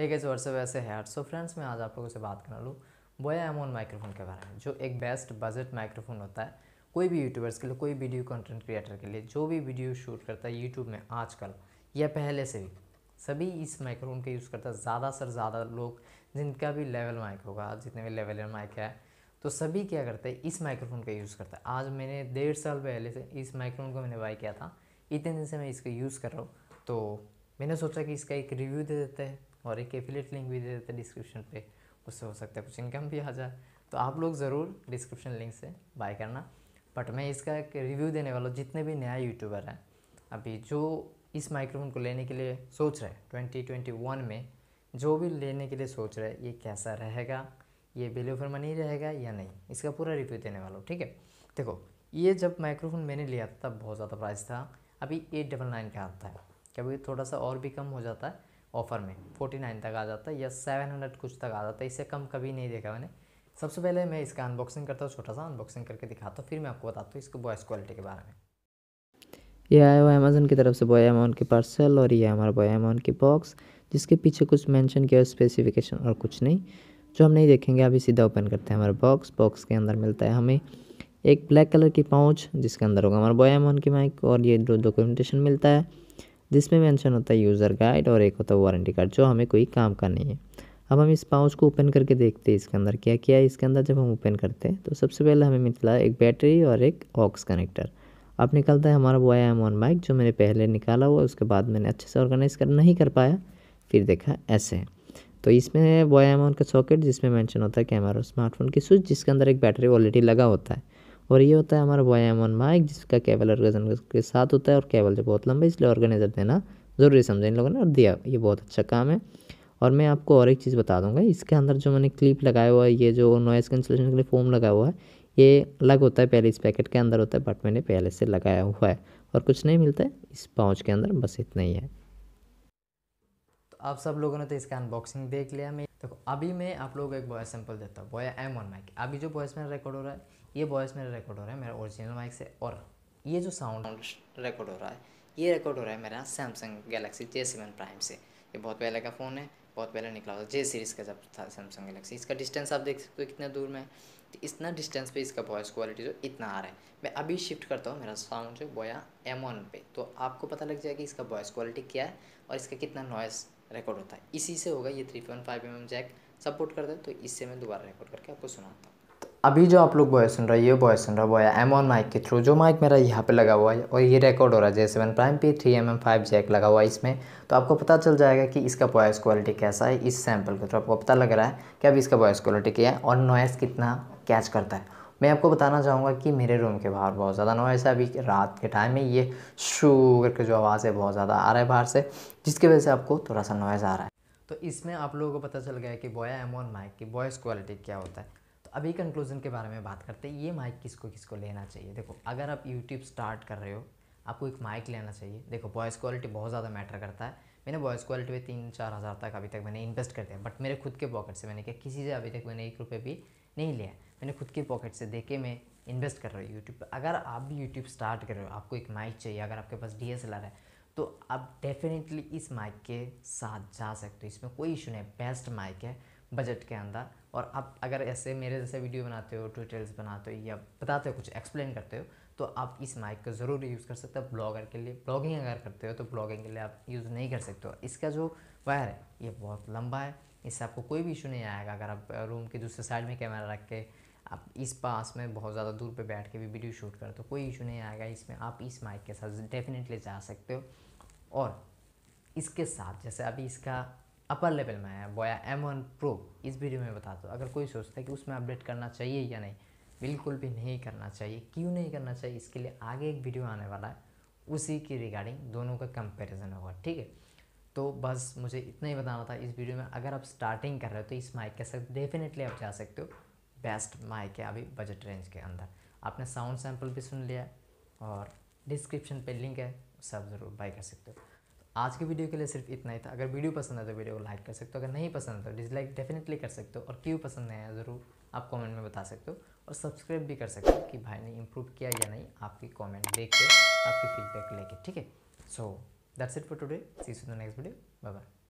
एक ऐसे वर्ष वैसे है सो फ्रेंड्स मैं आज आप लोगों से बात करना लूँ बोया एमोन माइक्रोफोन के बारे में जो एक बेस्ट बजट माइक्रोफोन होता है कोई भी यूट्यूबर्स के लिए कोई वीडियो कंटेंट क्रिएटर के लिए जो भी वीडियो शूट करता है यूट्यूब में आजकल या पहले से भी सभी इस माइक्रोफोन का यूज़ करता है ज़्यादा से ज़्यादा लोग जिनका भी लेवल माइक होगा जितने भी लेवल माइक है तो सभी क्या करते हैं इस माइक्रोफोन का यूज़ करता है आज मैंने डेढ़ साल पहले से इस माइक्रोफोन को मैंने बाई किया था इतने दिन से मैं इसका यूज़ कर रहा हूँ तो मैंने सोचा कि इसका एक रिव्यू दे देते हैं और एक एफिलेट लिंक भी दे देते डिस्क्रिप्शन पे उससे हो सकता है कुछ इनकम भी आ जाए तो आप लोग ज़रूर डिस्क्रिप्शन लिंक से बाय करना बट मैं इसका एक रिव्यू देने वाला हूँ जितने भी नया यूट्यूबर हैं अभी जो इस माइक्रोफोन को लेने के लिए सोच रहे ट्वेंटी ट्वेंटी वन में जो भी लेने के लिए सोच रहे ये कैसा रहेगा ये वैल्यू फॉर मनी रहेगा या नहीं इसका पूरा रिव्यू देने वाला हूँ ठीक है देखो ये जब माइक्रोफोन मैंने लिया था तब बहुत ज़्यादा प्राइस था अभी एट डबल नाइन का आता है कभी थोड़ा सा और भी कम हो जाता है ऑफ़र में फोर्टी नाइन तक आ जाता है या सेवन हंड्रेड कुछ तक आ जाता है इससे कम कभी नहीं देखा मैंने सबसे पहले मैं इसका अनबॉक्सिंग करता हूँ छोटा सा अनबॉक्सिंग करके दिखाता हूँ फिर मैं आपको बताता हूँ इसके वॉइस क्वालिटी के बारे में ये आया हुआ अमेजन की तरफ से बॉय अमाउंट की पार्सल और ये हमारा बॉय अमाउंट की बॉक्स जिसके पीछे कुछ मैंशन किया स्पेसिफिकेशन और कुछ नहीं जो हम नहीं देखेंगे अभी सीधा ओपन करते हैं हमारा बॉक्स बॉक्स के अंदर मिलता है हमें एक ब्लैक कलर की पाउच जिसके अंदर होगा हमारा बॉय अमाउंट की माइक और ये दो डॉक्यूमेंटेशन मिलता है जिसमें मेंशन होता है यूज़र गाइड और एक होता है वारंटी कार्ड जो हमें कोई काम का नहीं है अब हम इस पाउच को ओपन करके देखते हैं इसके अंदर क्या क्या है इसके अंदर जब हम ओपन करते हैं तो सबसे पहले हमें मिलता है एक बैटरी और एक ऑक्स कनेक्टर अब निकलता है हमारा वो एम ऑन बाइक जो मैंने पहले निकाला हुआ उसके बाद मैंने अच्छे से ऑर्गेनाइज कर नहीं कर पाया फिर देखा ऐसे है तो इसमें वो एम ऑन का सॉकेट जिसमें मैंशन होता है कैमरा और स्मार्टफोन की स्विच जिसके अंदर एक बैटरी ऑलरेडी लगा होता है और ये होता है हमारा वायाम माइक जिसका केबल ऑर्गेनाइजर के साथ होता है और केबल जो बहुत लंबा है इसलिए ऑर्गेनाइजर देना ज़रूरी समझे इन लोगों ने और दिया ये बहुत अच्छा काम है और मैं आपको और एक चीज़ बता दूंगा इसके अंदर जो मैंने क्लिप लगाया हुआ है ये जो नॉइज़ कैंसिलेशन के लिए फोम लगाया हुआ है ये अलग होता है पहले इस पैकेट के अंदर होता है बट मैंने पहले से लगाया हुआ है और कुछ नहीं मिलता है इस पाउच के अंदर बस इतना ही है आप सब लोगों ने तो इसका अनबॉक्सिंग देख लिया मैं देखो अभी मैं आप लोगों को एक वॉइस सैंपल देता हूँ बोया एम वन माइक अभी जो वॉयस मेरा रिकॉर्ड हो रहा है ये वॉयस मेरा रिकॉर्ड हो रहा है मेरा ओरिजिनल माइक से और ये जो साउंड रिकॉर्ड हो रहा है ये रिकॉर्ड हो रहा है मेरा Samsung Galaxy J seven prime से ये बहुत पहले का फ़ोन है बहुत पहले निकला हुआ जे सीरीज़ का जब था सैमसंग गैलेक्सी इसका डिस्टेंस आप देख सकते हो कितना दूर में है तो इतना डिस्टेंस पे इसका वॉइस क्वालिटी जो इतना आ रहा है मैं अभी शिफ्ट करता हूँ मेरा साउंड जो बोया एम वन पे तो आपको पता लग जाएगा कि इसका वॉइस क्वालिटी क्या है और इसका कितना नॉइस रिकॉर्ड होता है इसी से होगा ये three point five M M jack support करता है तो इससे मैं दोबारा रिकॉर्ड करके आपको सुनाता हूँ तो अभी जो आप लोग बॉय सुन रहे हैं ये बॉय सुन रहा है वो है एम ऑन माइक के थ्रू जो माइक मेरा यहाँ पे लगा हुआ है और ये रिकॉर्ड हो रहा है जैसे one prime P three M M five jack लगा हुआ है इसमें तो आपको पता चल जाएगा कि इसका वॉयस क्वालिटी कैसा है इस सैम्पल के थ्रू आपको पता लग रहा है कि अब इसका वॉयस क्वालिटी क्या है और नॉइस कितना कैच करता है मैं आपको बताना चाहूँगा कि मेरे रूम के बाहर बहुत ज़्यादा नॉइस है अभी रात के टाइम में ये शू करके जो आवाज़ है बहुत ज़्यादा आ रहा है बाहर से जिसकी वजह से आपको थोड़ा सा नॉइज़ आ रहा है तो इसमें आप लोगों को पता चल गया कि बॉया एम माइक की वॉइस क्वालिटी क्या होता है तो अभी कंक्लूजन के बारे में बात करते हैं ये माइक किसको किसको लेना चाहिए देखो अगर आप यूट्यूब स्टार्ट कर रहे हो आपको एक माइक लेना चाहिए देखो वॉइस क्वालिटी बहुत ज़्यादा मैटर करता है मैंने वॉइस क्वालिटी में तीन चार हज़ार तक अभी तक मैंने इन्वेस्ट कर दिया बट मेरे खुद के पॉकेट से मैंने क्या किसी से अभी तक मैंने एक रुपये भी नहीं लिया मैंने खुद के पॉकेट से देखे मैं इन्वेस्ट कर रहा हूँ यूट्यूब पर अगर आप भी यूट्यूब स्टार्ट कर रहे हो आपको एक माइक चाहिए अगर आपके पास डी है तो आप डेफिनेटली इस माइक के साथ जा सकते हो इसमें कोई इशू नहीं बेस्ट माइक है बजट के अंदर और आप अगर ऐसे मेरे जैसे वीडियो बनाते हो ट्यूटोरियल्स बनाते हो या बताते हो कुछ एक्सप्लेन करते हो तो आप इस माइक को ज़रूर यूज़ कर सकते हो ब्लॉगर के लिए ब्लॉगिंग अगर करते हो तो ब्लॉगिंग के लिए आप यूज़ नहीं कर सकते हो इसका जो वायर है ये बहुत लंबा है इससे आपको कोई भी इशू नहीं आएगा अगर आप रूम के दूसरे साइड में कैमरा रख के आप इस पास में बहुत ज़्यादा दूर पे बैठ के भी वीडियो शूट करें तो कोई इशू नहीं आएगा इसमें आप इस माइक के साथ डेफिनेटली जा सकते हो और इसके साथ जैसे अभी इसका अपर लेवल में है बोया एम वन प्रो इस वीडियो में बता दो अगर कोई सोचता है कि उसमें अपडेट करना चाहिए या नहीं बिल्कुल भी नहीं करना चाहिए क्यों नहीं करना चाहिए इसके लिए आगे एक वीडियो आने वाला है उसी की रिगार्डिंग दोनों का कंपैरिजन होगा ठीक है तो बस मुझे इतना ही बताना था इस वीडियो में अगर आप स्टार्टिंग कर रहे हो तो इस माइक के साथ डेफिनेटली आप जा सकते हो बेस्ट माइक है अभी बजट रेंज के अंदर आपने साउंड सैम्पल भी सुन लिया और डिस्क्रिप्शन पे लिंक है सब ज़रूर बाई कर सकते हो तो आज की वीडियो के लिए सिर्फ इतना ही था अगर वीडियो पसंद है तो वीडियो को लाइक कर सकते हो अगर नहीं पसंद है तो डिसलाइक डेफिनेटली कर सकते हो और क्यों पसंद नहीं आया ज़रूर आप कमेंट में बता सकते हो और सब्सक्राइब भी कर सकते हो कि भाई ने इम्प्रूव किया या नहीं आपकी कॉमेंट देख के आपकी फीडबैक लेके ठीक है सो That's it for today. See you in the next video. Bye bye.